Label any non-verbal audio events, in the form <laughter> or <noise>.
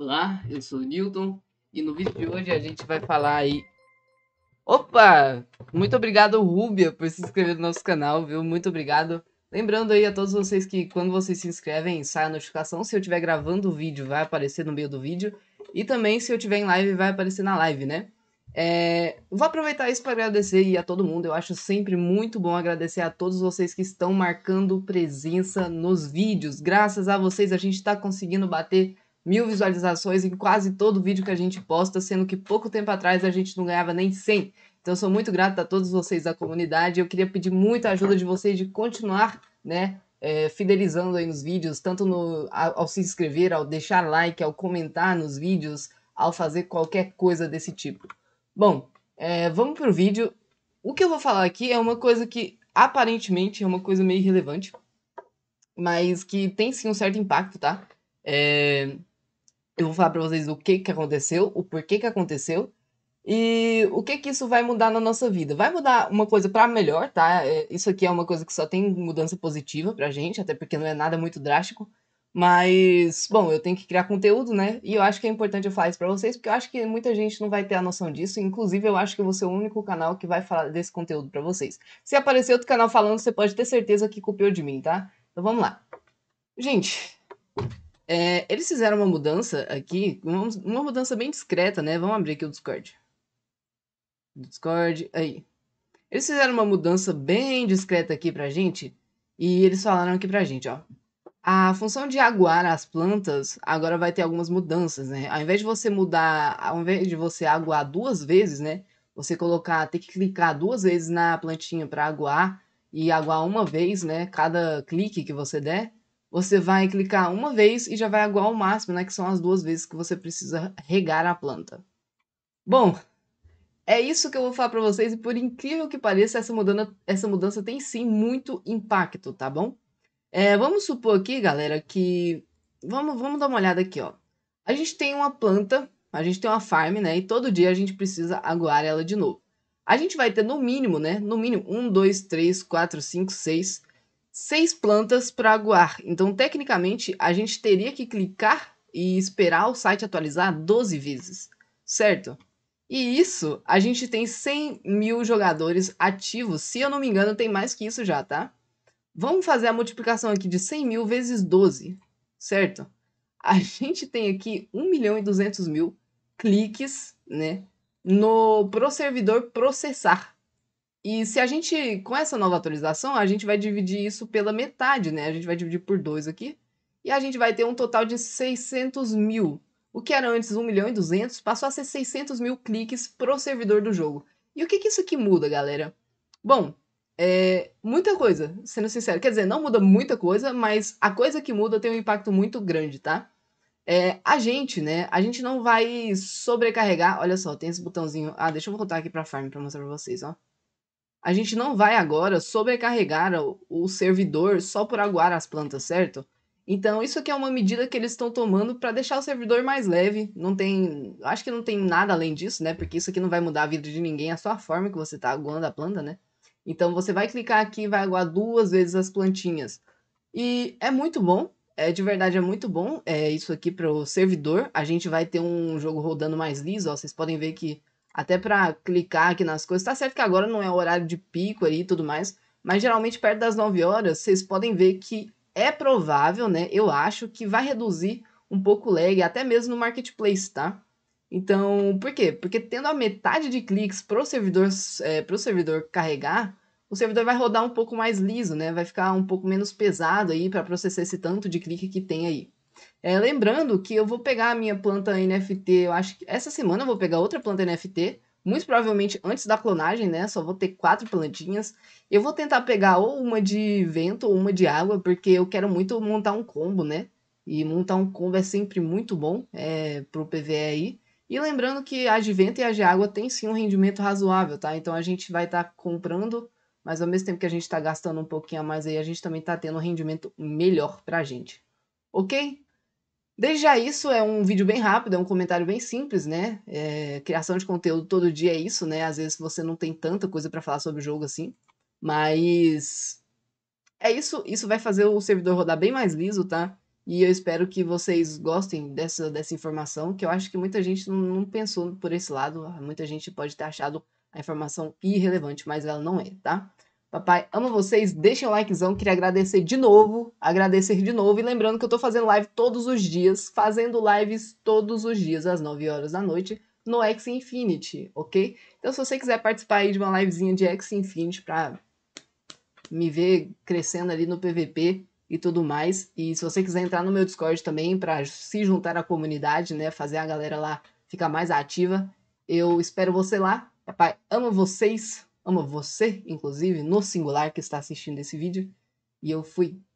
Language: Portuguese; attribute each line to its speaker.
Speaker 1: Olá, eu sou o Newton e no vídeo de hoje a gente vai falar aí. Opa! Muito obrigado, Rubia, por se inscrever no nosso canal, viu? Muito obrigado. Lembrando aí a todos vocês que quando vocês se inscrevem, sai a notificação. Se eu estiver gravando o vídeo, vai aparecer no meio do vídeo. E também, se eu estiver em live, vai aparecer na live, né? É... Vou aproveitar isso para agradecer aí a todo mundo. Eu acho sempre muito bom agradecer a todos vocês que estão marcando presença nos vídeos. Graças a vocês, a gente está conseguindo bater mil visualizações em quase todo vídeo que a gente posta, sendo que pouco tempo atrás a gente não ganhava nem 100. Então, sou muito grato a todos vocês da comunidade. Eu queria pedir muita ajuda de vocês de continuar, né, é, fidelizando aí nos vídeos, tanto no, ao, ao, se inscrever, ao deixar like, ao comentar nos vídeos, ao fazer qualquer coisa desse tipo. Bom, é, vamos pro vídeo. O que eu vou falar aqui é uma coisa que aparentemente é uma coisa meio irrelevante, mas que tem sim um certo impacto, tá? É, eu vou falar para vocês o que, que aconteceu, o porquê que aconteceu e o que que isso vai mudar na nossa vida. Vai mudar uma coisa para melhor, tá? É, isso aqui é uma coisa que só tem mudança positiva pra gente, até porque não é nada muito drástico. Mas, bom, eu tenho que criar conteúdo, né? E eu acho que é importante eu falar isso pra vocês, porque eu acho que muita gente não vai ter a noção disso. Inclusive, eu acho que eu vou ser o único canal que vai falar desse conteúdo para vocês. Se aparecer outro canal falando, você pode ter certeza que copiou de mim, tá? Então vamos lá. Gente, é, eles fizeram uma mudança aqui, uma, uma mudança bem discreta, né? Vamos abrir aqui o Discord. Discord, aí. Eles fizeram uma mudança bem discreta aqui pra gente. E eles falaram aqui pra gente, ó. A função de aguar as plantas agora vai ter algumas mudanças, né? Ao invés de você mudar, ao invés de você aguar duas vezes, né? Você colocar, tem que clicar duas vezes na plantinha para aguar e aguar uma vez, né? Cada clique que você der, você vai clicar uma vez e já vai aguar ao máximo, né? Que são as duas vezes que você precisa regar a planta. Bom, é isso que eu vou falar para vocês e por incrível que pareça, essa mudança, essa mudança tem sim muito impacto, tá bom? É, vamos supor aqui, galera, que... Vamos, vamos dar uma olhada aqui, ó. A gente tem uma planta, a gente tem uma farm, né? E todo dia a gente precisa aguar ela de novo. A gente vai ter no mínimo, né? No mínimo, um, dois, três, quatro, cinco, seis seis plantas para aguar. Então, tecnicamente, a gente teria que clicar e esperar o site atualizar 12 vezes, certo? E isso, a gente tem 100 mil jogadores ativos. Se eu não me engano, tem mais que isso já, tá? Vamos fazer a multiplicação aqui de 100 mil vezes 12, certo? A <laughs> gente tem aqui 1 milhão e 200 mil cliques, né? No, pro servidor processar. E se a gente, com essa nova atualização, a gente vai dividir isso pela metade, né? A gente vai dividir por dois aqui. E a gente vai ter um total de 600 mil. O que era antes 1 milhão e 200 passou a ser 600 mil cliques pro servidor do jogo. E o que, que isso aqui muda, galera? Bom, é, muita coisa, sendo sincero. Quer dizer, não muda muita coisa, mas a coisa que muda tem um impacto muito grande, tá? É, a gente, né? A gente não vai sobrecarregar. Olha só, tem esse botãozinho. Ah, deixa eu voltar aqui pra farm pra mostrar pra vocês, ó. A gente não vai agora sobrecarregar o servidor só por aguar as plantas, certo? Então, isso aqui é uma medida que eles estão tomando para deixar o servidor mais leve. Não tem. Acho que não tem nada além disso, né? Porque isso aqui não vai mudar a vida de ninguém, é só a forma que você está aguando a planta, né? Então, você vai clicar aqui e vai aguar duas vezes as plantinhas. E é muito bom, é de verdade é muito bom é isso aqui para o servidor. A gente vai ter um jogo rodando mais liso, ó, vocês podem ver que até para clicar aqui nas coisas. Tá certo que agora não é o horário de pico ali e tudo mais, mas geralmente perto das 9 horas vocês podem ver que é provável, né? Eu acho que vai reduzir um pouco o lag, até mesmo no marketplace, tá? Então, por quê? Porque tendo a metade de cliques para servidor, é, servidor carregar, o servidor vai rodar um pouco mais liso, né? Vai ficar um pouco menos pesado aí para processar esse tanto de clique que tem aí. É, lembrando que eu vou pegar a minha planta NFT, eu acho que essa semana eu vou pegar outra planta NFT, muito provavelmente antes da clonagem, né? Só vou ter quatro plantinhas. Eu vou tentar pegar ou uma de vento ou uma de água, porque eu quero muito montar um combo, né? E montar um combo é sempre muito bom é, pro PVE aí. E lembrando que a de vento e a de água tem sim um rendimento razoável, tá? Então a gente vai estar tá comprando, mas ao mesmo tempo que a gente está gastando um pouquinho a mais aí, a gente também está tendo um rendimento melhor pra gente. Ok? Desde já isso é um vídeo bem rápido, é um comentário bem simples, né? É, criação de conteúdo todo dia é isso, né? Às vezes você não tem tanta coisa para falar sobre o jogo assim, mas é isso. Isso vai fazer o servidor rodar bem mais liso, tá? E eu espero que vocês gostem dessa, dessa informação, que eu acho que muita gente não pensou por esse lado. Muita gente pode ter achado a informação irrelevante, mas ela não é, tá? Papai, amo vocês, deixem o likezão, queria agradecer de novo, agradecer de novo. E lembrando que eu tô fazendo live todos os dias, fazendo lives todos os dias, às 9 horas da noite, no X Infinity, ok? Então se você quiser participar aí de uma livezinha de X Infinity pra me ver crescendo ali no PVP e tudo mais. E se você quiser entrar no meu Discord também para se juntar à comunidade, né? Fazer a galera lá ficar mais ativa. Eu espero você lá. Papai, amo vocês amo você, inclusive, no singular que está assistindo esse vídeo. E eu fui.